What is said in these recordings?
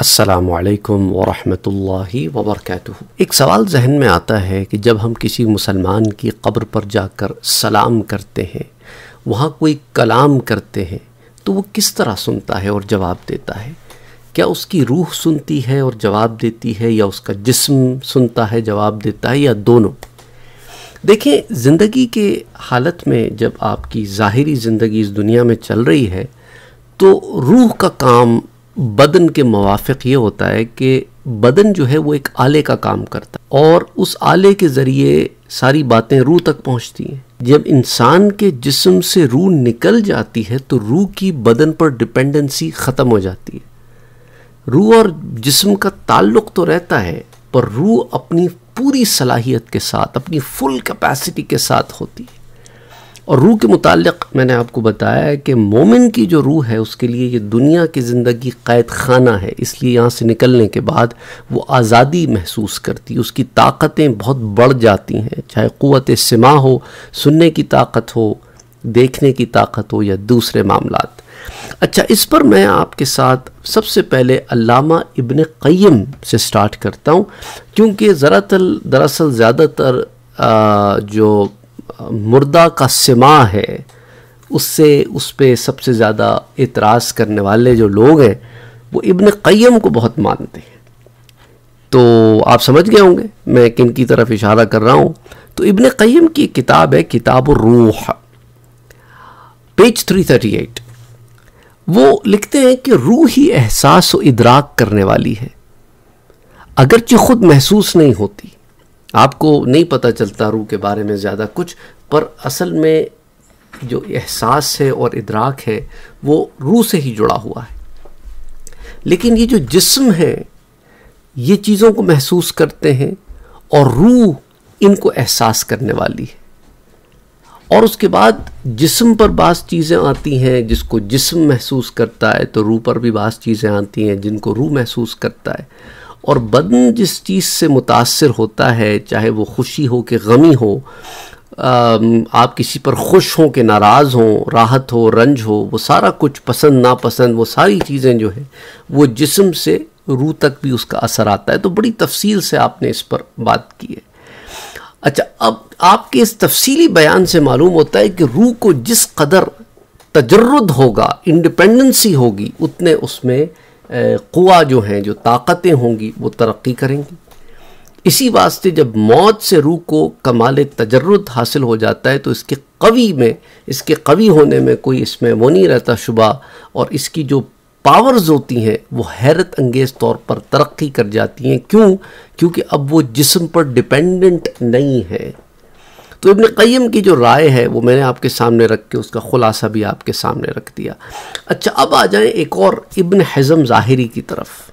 असलकम वरहि वबरक एक सवाल जहन में आता है कि जब हम किसी मुसलमान की कब्र पर जाकर सलाम करते हैं वहाँ कोई कलाम करते हैं तो वो किस तरह सुनता है और जवाब देता है क्या उसकी रूह सुनती है और जवाब देती है या उसका जिस्म सुनता है जवाब देता है या दोनों देखें ज़िंदगी के हालत में जब आपकी ज़ाहरी ज़िंदगी इस दुनिया में चल रही है तो रूह का काम बदन के मुवाफ़ ये होता है कि बदन जो है वो एक आले का काम करता है और उस आले के ज़रिए सारी बातें रूह तक पहुंचती हैं जब इंसान के जिस्म से रूह निकल जाती है तो रूह की बदन पर डिपेंडेंसी ख़त्म हो जाती है रूह और जिस्म का ताल्लुक़ तो रहता है पर रूह अपनी पूरी सलाहियत के साथ अपनी फुल कैपेसिटी के साथ होती है और रूह के मुतालिक मैंने आपको बताया कि मोमिन की जो रूह है उसके लिए ये दुनिया की ज़िंदगी क़ैद खाना है इसलिए यहाँ से निकलने के बाद वो आज़ादी महसूस करती है उसकी ताकतें बहुत बढ़ जाती हैं चाहे क़वत सिमा हो सुनने की ताकत हो देखने की ताकत हो या दूसरे मामला अच्छा इस पर मैं आपके साथ सबसे पहले अल्लामा इब्न क़य्यम से स्टार्ट करता हूँ क्योंकि ज़रातल दरअसल ज़्यादातर जो मुर्दा का सिमा है उससे उस पर सबसे ज़्यादा इतराज करने वाले जो लोग हैं वो इबन क़यम को बहुत मानते हैं तो आप समझ गए होंगे मैं किन की तरफ इशारा कर रहा हूँ तो इबन क़यम की किताब है किताब रूह पेज 338 वो लिखते हैं कि रूह ही एहसास व इदराक करने वाली है अगरचि ख़ुद महसूस नहीं होती आपको नहीं पता चलता रूह के बारे में ज़्यादा कुछ पर असल में जो एहसास है और इदराक है वो रूह से ही जुड़ा हुआ है लेकिन ये जो जिस्म है ये चीज़ों को महसूस करते हैं और रूह इनको एहसास करने वाली है और उसके बाद जिस्म पर बास चीज़ें आती हैं जिसको जिस्म महसूस करता है तो रूह पर भी बास चीज़ें आती हैं जिनको रूह महसूस करता है और बदन जिस चीज़ से मुतासर होता है चाहे वो खुशी हो कि गमी हो आप किसी पर खुश हों के नाराज़ हों राहत हो रंज हो वो सारा कुछ पसंद नापसंद वो सारी चीज़ें जो है वो जिसम से रूह तक भी उसका असर आता है तो बड़ी तफसील से आपने इस पर बात की है अच्छा अब आपके इस तफसीली बयान से मालूम होता है कि रूह को जिस कदर तजर्रद होगा इंडिपेंडेंसी होगी उतने उसमें कुआ जो हैं जो ताकतें होंगी वो तरक्की करेंगी इसी वास्ते जब मौत से रूह को कमाल तजरत हासिल हो जाता है तो इसके कवी में इसके कवी होने में कोई इसमें वो नहीं रहता शुबा और इसकी जो पावर्स होती हैं वो हैरत अंगेज़ तौर पर तरक्की कर जाती हैं क्यों क्योंकि अब वो जिस्म पर डिपेंडेंट नहीं है तो इबन क़यम की जो राय है वो मैंने आपके सामने रख के उसका ख़ुलासा भी आपके सामने रख दिया अच्छा अब आ जाएं एक और इबन हज़म ज़ाहिरी की तरफ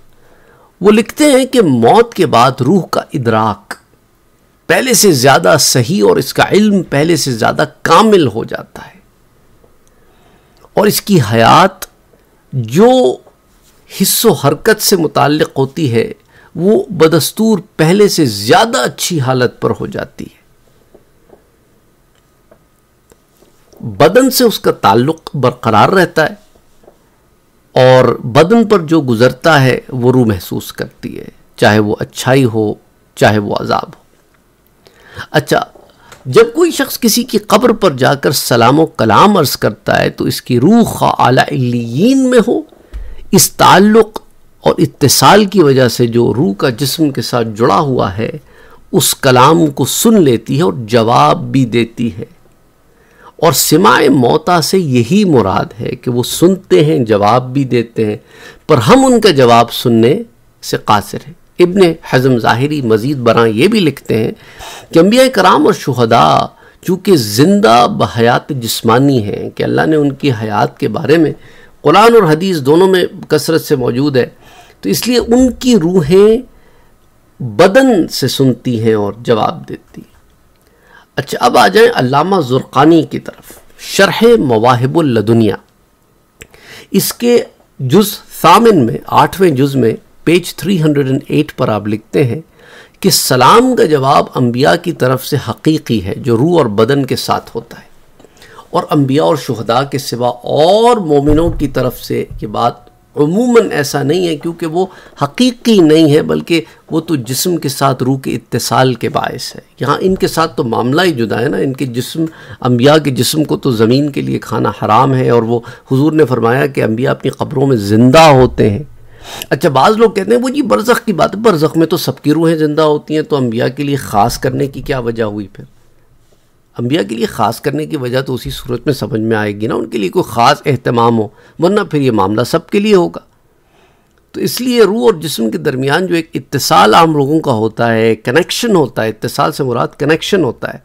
वो लिखते हैं कि मौत के बाद रूह का इदराक पहले से ज़्यादा सही और इसका इल्म पहले से ज़्यादा कामिल हो जाता है और इसकी हयात जो हिस्सो हरकत से मुतक़ होती है वो बदस्तूर पहले से ज़्यादा अच्छी हालत पर हो जाती है बदन से उसका ताल्लुक बरकरार रहता है और बदन पर जो गुज़रता है वो रूह महसूस करती है चाहे वो अच्छाई हो चाहे वो अजाब हो अच्छा जब कोई शख्स किसी की कब्र पर जाकर सलाम कलाम अर्ज करता है तो इसकी रूह आलाइन में हो इस ताल्लुक़ और इतसाल की वजह से जो रूह का जिस्म के साथ जुड़ा हुआ है उस कलाम को सुन लेती है और जवाब भी देती है और सिमाए मौता से यही मुराद है कि वो सुनते हैं जवाब भी देते हैं पर हम उनका जवाब सुनने से कासिर हैं इबन हज़म ज़ाहरी मज़ीद बरा ये भी लिखते हैं कि अम्बिया कराम और शहदा चूँकि ज़िंदा बयात जिसमानी हैं कि अल्लाह ने उनकी हयात के बारे में कुरान और हदीस दोनों में कसरत से मौजूद है तो इसलिए उनकी रूहें बदन से सुनती हैं और जवाब देती हैं अच्छा अब आ जाएं अलामा ज़ुरक़ानी की तरफ शरह मवाहिबुल्लदुनिया इसके जुज़ सामिन में आठवें जुज़ में पेज 308 पर आप लिखते हैं कि सलाम का जवाब अम्बिया की तरफ से हकीकी है जो रूह और बदन के साथ होता है और अम्बिया और शहदा के सिवा और मोमिनों की तरफ से ये बात अमूमन ऐसा नहीं है क्योंकि वो हकीकी नहीं है बल्कि वो तो जिस्म के साथ रूह के इतसाल के बायस है यहाँ इनके साथ तो मामला ही जुदा है ना इनके जिस्म अम्बिया के जिस्म को तो ज़मीन के लिए खाना हराम है और वो हुजूर ने फरमाया कि अम्बिया अपनी ख़बरों में ज़िंदा होते हैं अच्छा बाज़ लोग कहते हैं वो जी बरज़ की बात है बरसख में तो सबकी रूहें ज़िंदा होती हैं तो अम्बिया के लिए ख़ास करने की क्या वजह हुई फिर अम्बिया के लिए ख़ास करने की वजह तो उसी सूरत में समझ में आएगी ना उनके लिए कोई ख़ास अहतमाम हो वरना फिर ये मामला सब के लिए होगा तो इसलिए रूह और जिसम के दरमियान जो एक इतसाल आम लोगों का होता है कनेक्शन होता है इतसाल से मुराद कनेक्शन होता है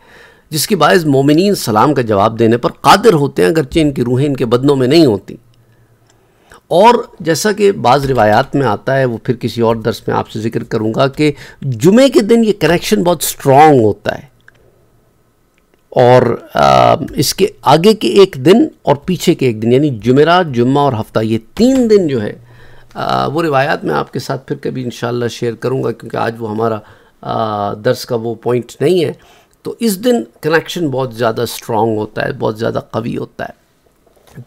जिसके बायस मोमिन सलाम का जवाब देने पर कादिर होते हैं अगरचे इनकी रूहें इनके बदनों में नहीं होती और जैसा कि बाज़ रिवायात में आता है वो फिर किसी और दर्स में आपसे ज़िक्र करूँगा कि जुमे के दिन ये कनेक्शन बहुत स्ट्रॉन्ग होता है और आ, इसके आगे के एक दिन और पीछे के एक दिन यानी जुमेरात जुम्मा और हफ्ता ये तीन दिन जो है आ, वो रिवायात मैं आपके साथ फिर कभी इन शेयर करूँगा क्योंकि आज वो हमारा आ, दर्स का वो पॉइंट नहीं है तो इस दिन कनेक्शन बहुत ज़्यादा स्ट्रॉन्ग होता है बहुत ज़्यादा कवी होता है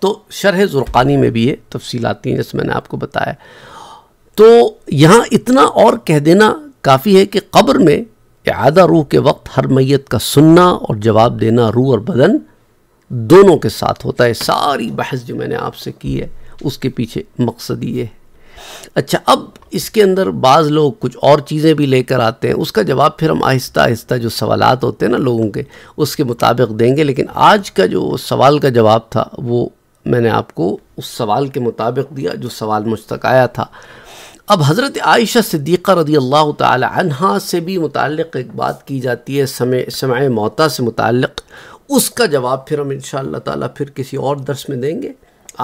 तो शरह ज़ुरक़ानी में भी ये तफसील आती हैं जैसे मैंने आपको बताया तो यहाँ इतना और कह देना काफ़ी है कि कब्र में आदा रूह के वक्त हर मैत का सुनना और जवाब देना रूह और बदन दोनों के साथ होता है सारी बहस जो मैंने आपसे की है उसके पीछे मकसद ये है अच्छा अब इसके अंदर बाज़ लोग कुछ और चीज़ें भी लेकर आते हैं उसका जवाब फिर हम आहिस्ता आहिस्ता जो सवालात होते हैं ना लोगों के उसके मुताबिक देंगे लेकिन आज का जो सवाल का जवाब था वो मैंने आपको उस सवाल के मुताबिक दिया जो सवाल मुझ तक आया था अब हज़रत आयशा सिद्दीक़ा रदी अल्लाह तहा से भी मुतल एक बात की जाती है समय समय मोता से मुतल उसका जवाब फिर हम इन ताला फिर किसी और दर्स में देंगे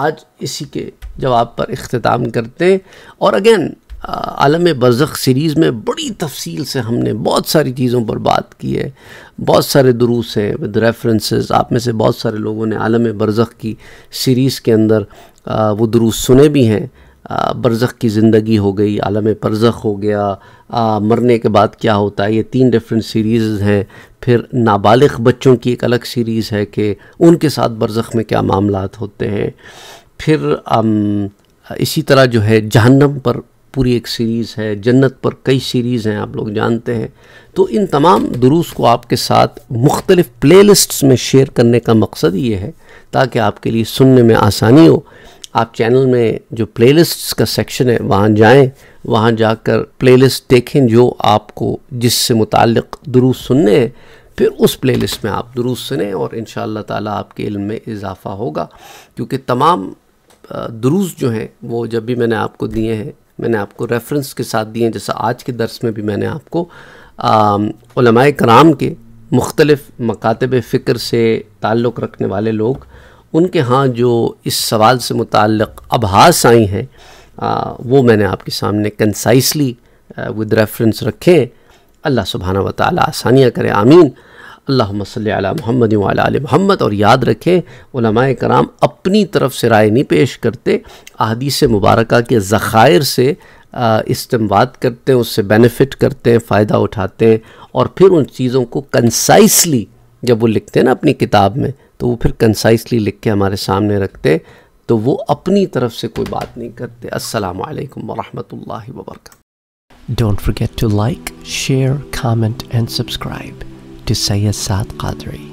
आज इसी के जवाब पर अख्ताम करते हैं और अगेन आलम बरज़ सीरीज़ में बड़ी तफसील से हमने बहुत सारी चीज़ों पर बात की है बहुत सारे दुरूस हैं विद रेफरेंसेस आप में से बहुत सारे लोगों ने आलम बरज़ की सीरीज़ के अंदर वो दुरूस सुने भी हैं बरज़ की ज़िंदगी हो गई आलम परज़ख़ हो गया आ, मरने के बाद क्या होता है ये तीन डिफरेंट सीरीज़ हैं फिर नाबालिग बच्चों की एक अलग सीरीज़ है कि उनके साथ बरज़ में क्या मामला होते हैं फिर आम, इसी तरह जो है जहन्नम पर पूरी एक सीरीज़ है जन्नत पर कई सीरीज़ हैं आप लोग जानते हैं तो इन तमाम दुरूस को आपके साथ मुख्तलिफ़ प्ले लिस्ट्स में शेयर करने का मकसद ये है ताकि आपके लिए सुनने में आसानी हो आप चैनल में जो प्लेलिस्ट्स का सेक्शन है वहाँ जाएं वहाँ जाकर प्लेलिस्ट देखें जो आपको जिससे मुतल दुरुस् सुनने हैं फिर उस प्लेलिस्ट में आप दुरुस् सुने और इन ताला आपके इल्म में इजाफ़ा होगा क्योंकि तमाम दुरुस् जो हैं वो जब भी मैंने आपको दिए हैं मैंने आपको रेफरेंस के साथ दिए हैं जैसा आज के दर्स में भी मैंने आपको कराम के मुख्तलफ़ मकातब फ़िक्र से ताल्लुक़ रखने वाले लोग उनके यहाँ जो इस सवाल से मुतक़ अभास आई हैं वो मैंने आपके सामने कंसाइसली विद रेफरेंस रखें अल्लाह सुबहाना व ताली आसानियाँ करे आमीन अल्लाह सल महमद महमद और याद रखें उलमाए कराम अपनी तरफ से राय नहीं पेश करते अदीस मुबारक के ज़ख़ायर से इस्तेमाल करते हैं उससे बेनिफिट करते हैं फ़ायदा उठाते हैं और फिर उन चीज़ों को कंसाइसली जब वो लिखते हैं ना अपनी किताब में तो वो फिर कंसाइसली लिख के हमारे सामने रखते तो वो अपनी तरफ से कोई बात नहीं करते अस्सलाम वालेकुम रहमतुल्लाहि don't forget to like share comment and subscribe to Syed Saad Qadri